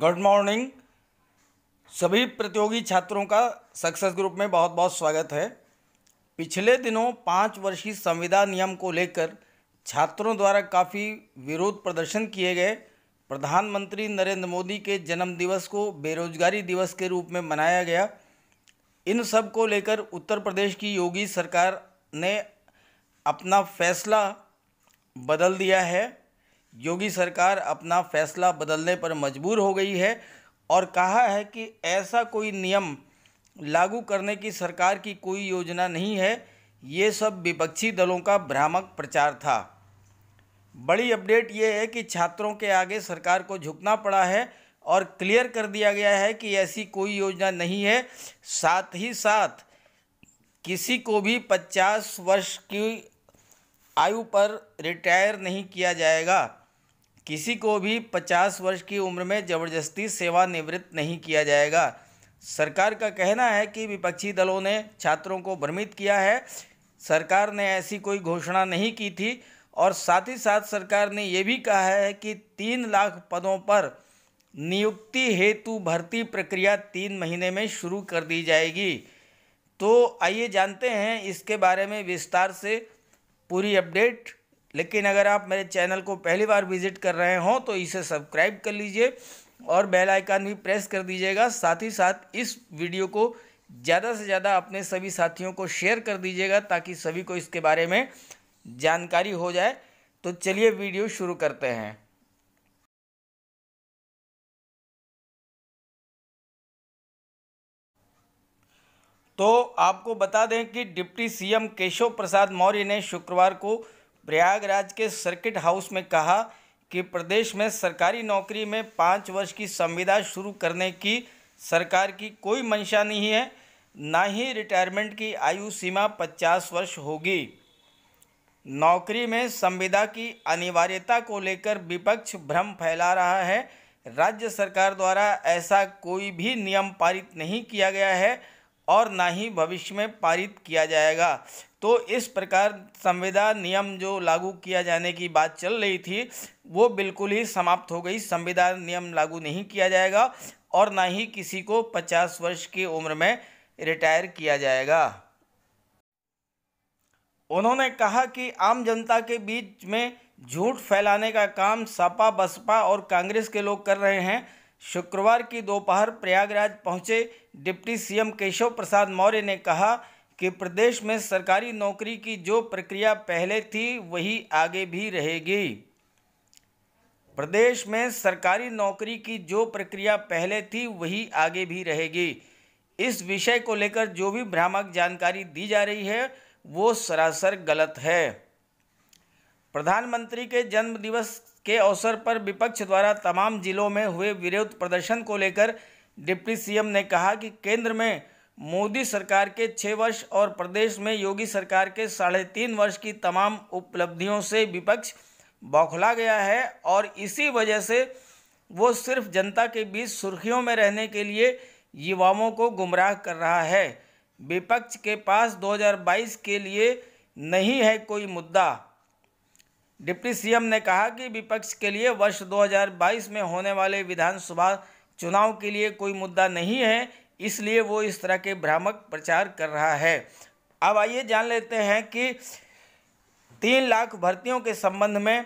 Good morning सभी प्रतियोगी छात्रों का सक्सेस ग्रुप में बहुत बहुत स्वागत है पिछले दिनों पाँच वर्षीय संविदा नियम को लेकर छात्रों द्वारा काफ़ी विरोध प्रदर्शन किए गए प्रधानमंत्री नरेंद्र मोदी के जन्म दिवस को बेरोजगारी दिवस के रूप में मनाया गया इन सब को लेकर उत्तर प्रदेश की योगी सरकार ने अपना फैसला बदल दिया है योगी सरकार अपना फैसला बदलने पर मजबूर हो गई है और कहा है कि ऐसा कोई नियम लागू करने की सरकार की कोई योजना नहीं है ये सब विपक्षी दलों का भ्रामक प्रचार था बड़ी अपडेट ये है कि छात्रों के आगे सरकार को झुकना पड़ा है और क्लियर कर दिया गया है कि ऐसी कोई योजना नहीं है साथ ही साथ किसी को भी 50 वर्ष की आयु पर रिटायर नहीं किया जाएगा किसी को भी 50 वर्ष की उम्र में जबरदस्ती सेवानिवृत्त नहीं किया जाएगा सरकार का कहना है कि विपक्षी दलों ने छात्रों को भ्रमित किया है सरकार ने ऐसी कोई घोषणा नहीं की थी और साथ ही साथ सरकार ने यह भी कहा है कि तीन लाख पदों पर नियुक्ति हेतु भर्ती प्रक्रिया तीन महीने में शुरू कर दी जाएगी तो आइए जानते हैं इसके बारे में विस्तार से पूरी अपडेट लेकिन अगर आप मेरे चैनल को पहली बार विजिट कर रहे हों तो इसे सब्सक्राइब कर लीजिए और बेल आइकन भी प्रेस कर दीजिएगा साथ ही साथ इस वीडियो को ज़्यादा से ज़्यादा अपने सभी साथियों को शेयर कर दीजिएगा ताकि सभी को इसके बारे में जानकारी हो जाए तो चलिए वीडियो शुरू करते हैं तो आपको बता दें कि डिप्टी सीएम केशव प्रसाद मौर्य ने शुक्रवार को प्रयागराज के सर्किट हाउस में कहा कि प्रदेश में सरकारी नौकरी में पाँच वर्ष की संविदा शुरू करने की सरकार की कोई मंशा नहीं है ना ही रिटायरमेंट की आयु सीमा पचास वर्ष होगी नौकरी में संविदा की अनिवार्यता को लेकर विपक्ष भ्रम फैला रहा है राज्य सरकार द्वारा ऐसा कोई भी नियम पारित नहीं किया गया है और ना ही भविष्य में पारित किया जाएगा तो इस प्रकार संविदा नियम जो लागू किया जाने की बात चल रही थी वो बिल्कुल ही समाप्त हो गई संविदा नियम लागू नहीं किया जाएगा और ना ही किसी को 50 वर्ष की उम्र में रिटायर किया जाएगा उन्होंने कहा कि आम जनता के बीच में झूठ फैलाने का काम सपा बसपा और कांग्रेस के लोग कर रहे हैं शुक्रवार की दोपहर प्रयागराज पहुंचे डिप्टी सीएम केशव प्रसाद मौर्य ने कहा कि प्रदेश में सरकारी नौकरी की जो प्रक्रिया पहले थी वही आगे भी रहेगी प्रदेश में सरकारी नौकरी की जो प्रक्रिया पहले थी वही आगे भी रहेगी इस विषय को लेकर जो भी भ्रामक जानकारी दी जा रही है वो सरासर गलत है प्रधानमंत्री के जन्म दिवस के अवसर पर विपक्ष द्वारा तमाम जिलों में हुए विरोध प्रदर्शन को लेकर डिप्टी सीएम ने कहा कि केंद्र में मोदी सरकार के छः वर्ष और प्रदेश में योगी सरकार के साढ़े तीन वर्ष की तमाम उपलब्धियों से विपक्ष बौखला गया है और इसी वजह से वो सिर्फ जनता के बीच सुर्खियों में रहने के लिए युवाओं को गुमराह कर रहा है विपक्ष के पास 2022 के लिए नहीं है कोई मुद्दा डिप्टी सीएम ने कहा कि विपक्ष के लिए वर्ष 2022 में होने वाले विधानसभा चुनाव के लिए कोई मुद्दा नहीं है इसलिए वो इस तरह के भ्रामक प्रचार कर रहा है अब आइए जान लेते हैं कि तीन लाख भर्तियों के संबंध में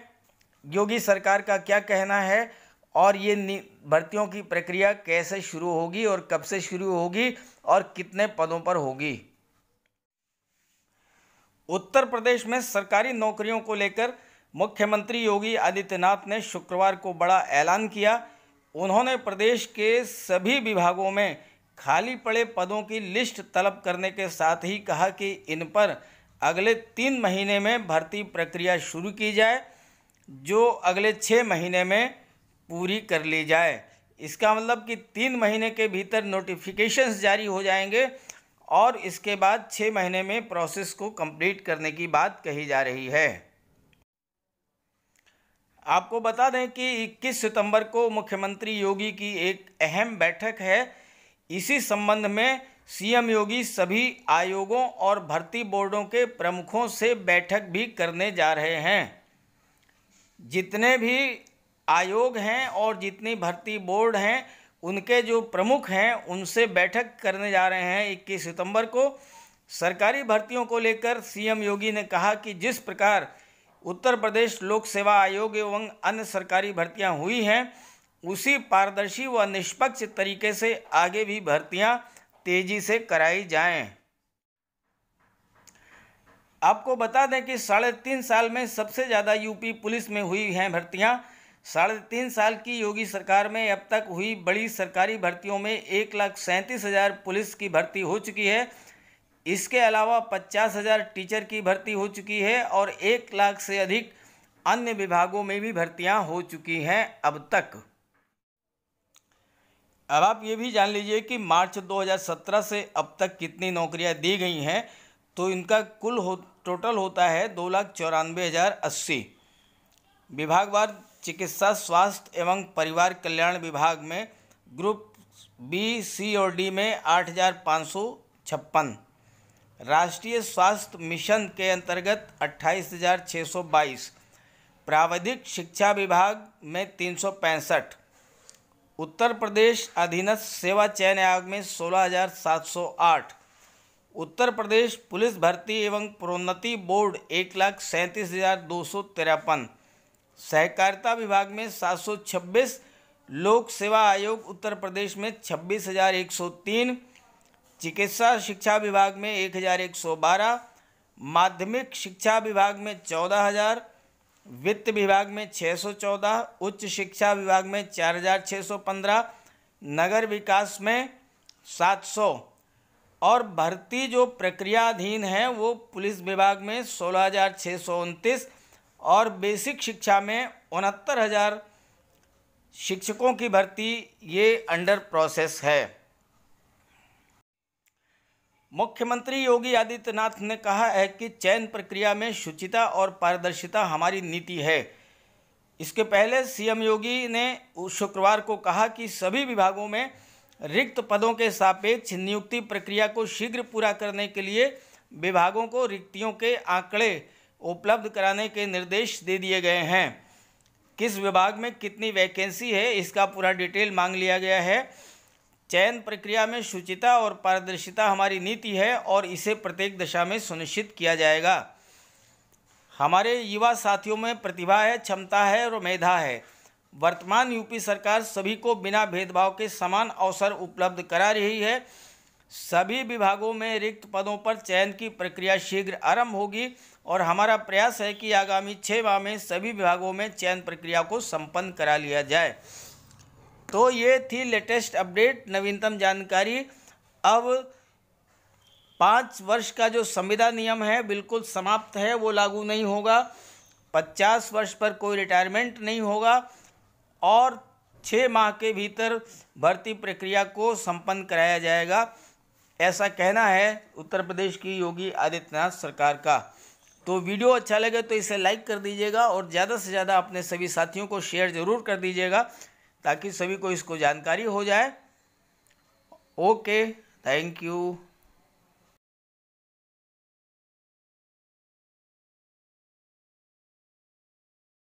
योगी सरकार का क्या कहना है और ये भर्तियों की प्रक्रिया कैसे शुरू होगी और कब से शुरू होगी और कितने पदों पर होगी उत्तर प्रदेश में सरकारी नौकरियों को लेकर मुख्यमंत्री योगी आदित्यनाथ ने शुक्रवार को बड़ा ऐलान किया उन्होंने प्रदेश के सभी विभागों में खाली पड़े पदों की लिस्ट तलब करने के साथ ही कहा कि इन पर अगले तीन महीने में भर्ती प्रक्रिया शुरू की जाए जो अगले छः महीने में पूरी कर ली जाए इसका मतलब कि तीन महीने के भीतर नोटिफिकेशंस जारी हो जाएंगे और इसके बाद छः महीने में प्रोसेस को कंप्लीट करने की बात कही जा रही है आपको बता दें कि 21 सितंबर को मुख्यमंत्री योगी की एक अहम बैठक है इसी संबंध में सीएम योगी सभी आयोगों और भर्ती बोर्डों के प्रमुखों से बैठक भी करने जा रहे हैं जितने भी आयोग हैं और जितनी भर्ती बोर्ड हैं उनके जो प्रमुख हैं उनसे बैठक करने जा रहे हैं 21 सितंबर को सरकारी भर्तियों को लेकर सीएम योगी ने कहा कि जिस प्रकार उत्तर प्रदेश लोक सेवा आयोग एवं अन्य सरकारी भर्तियां हुई हैं उसी पारदर्शी व निष्पक्ष तरीके से आगे भी भर्तियां तेजी से कराई जाएं। आपको बता दें कि साढ़े तीन साल में सबसे ज़्यादा यूपी पुलिस में हुई हैं भर्तियां साढ़े तीन साल की योगी सरकार में अब तक हुई बड़ी सरकारी भर्तियों में एक लाख सैंतीस हज़ार पुलिस की भर्ती हो चुकी है इसके अलावा पचास हज़ार टीचर की भर्ती हो चुकी है और एक लाख से अधिक अन्य विभागों में भी भर्तियां हो चुकी हैं अब तक अब आप ये भी जान लीजिए कि मार्च 2017 से अब तक कितनी नौकरियां दी गई हैं तो इनका कुल हो टोटल होता है दो लाख चौरानवे हज़ार अस्सी विभागवार चिकित्सा स्वास्थ्य एवं परिवार कल्याण विभाग में ग्रुप बी सी और डी में आठ हज़ार पाँच सौ छप्पन राष्ट्रीय स्वास्थ्य मिशन के अंतर्गत 28,622 प्राविधिक शिक्षा विभाग में तीन उत्तर प्रदेश अधीनस्थ सेवा चयन आयोग में 16,708 उत्तर प्रदेश पुलिस भर्ती एवं प्रोन्नति बोर्ड एक लाख सैंतीस हज़ार दो सौ तिरपन सहकारिता विभाग में 726 लोक सेवा आयोग उत्तर प्रदेश में 26,103 चिकित्सा शिक्षा विभाग में एक हज़ार एक सौ बारह माध्यमिक शिक्षा विभाग में चौदह हज़ार वित्त विभाग में छः सौ चौदह उच्च शिक्षा विभाग में चार हज़ार छः सौ पंद्रह नगर विकास में सात सौ और भर्ती जो प्रक्रियाधीन है वो पुलिस विभाग में सोलह हज़ार छः सौ उनतीस और बेसिक शिक्षा में उनहत्तर हज़ार शिक्षकों की भर्ती ये अंडर प्रोसेस है मुख्यमंत्री योगी आदित्यनाथ ने कहा है कि चयन प्रक्रिया में शुचिता और पारदर्शिता हमारी नीति है इसके पहले सीएम योगी ने शुक्रवार को कहा कि सभी विभागों में रिक्त पदों के सापेक्ष नियुक्ति प्रक्रिया को शीघ्र पूरा करने के लिए विभागों को रिक्तियों के आंकड़े उपलब्ध कराने के निर्देश दे दिए गए हैं किस विभाग में कितनी वैकेंसी है इसका पूरा डिटेल मांग लिया गया है चयन प्रक्रिया में शुचिता और पारदर्शिता हमारी नीति है और इसे प्रत्येक दशा में सुनिश्चित किया जाएगा हमारे युवा साथियों में प्रतिभा है क्षमता है और मेधा है वर्तमान यूपी सरकार सभी को बिना भेदभाव के समान अवसर उपलब्ध करा रही है सभी विभागों में रिक्त पदों पर चयन की प्रक्रिया शीघ्र आरंभ होगी और हमारा प्रयास है कि आगामी छः माह में सभी विभागों में चयन प्रक्रिया को संपन्न करा लिया जाए तो ये थी लेटेस्ट अपडेट नवीनतम जानकारी अब पाँच वर्ष का जो संविदा नियम है बिल्कुल समाप्त है वो लागू नहीं होगा पचास वर्ष पर कोई रिटायरमेंट नहीं होगा और छः माह के भीतर भर्ती प्रक्रिया को संपन्न कराया जाएगा ऐसा कहना है उत्तर प्रदेश की योगी आदित्यनाथ सरकार का तो वीडियो अच्छा लगे तो इसे लाइक कर दीजिएगा और ज़्यादा से ज़्यादा अपने सभी साथियों को शेयर ज़रूर कर दीजिएगा ताकि सभी को इसको जानकारी हो जाए ओके थैंक यू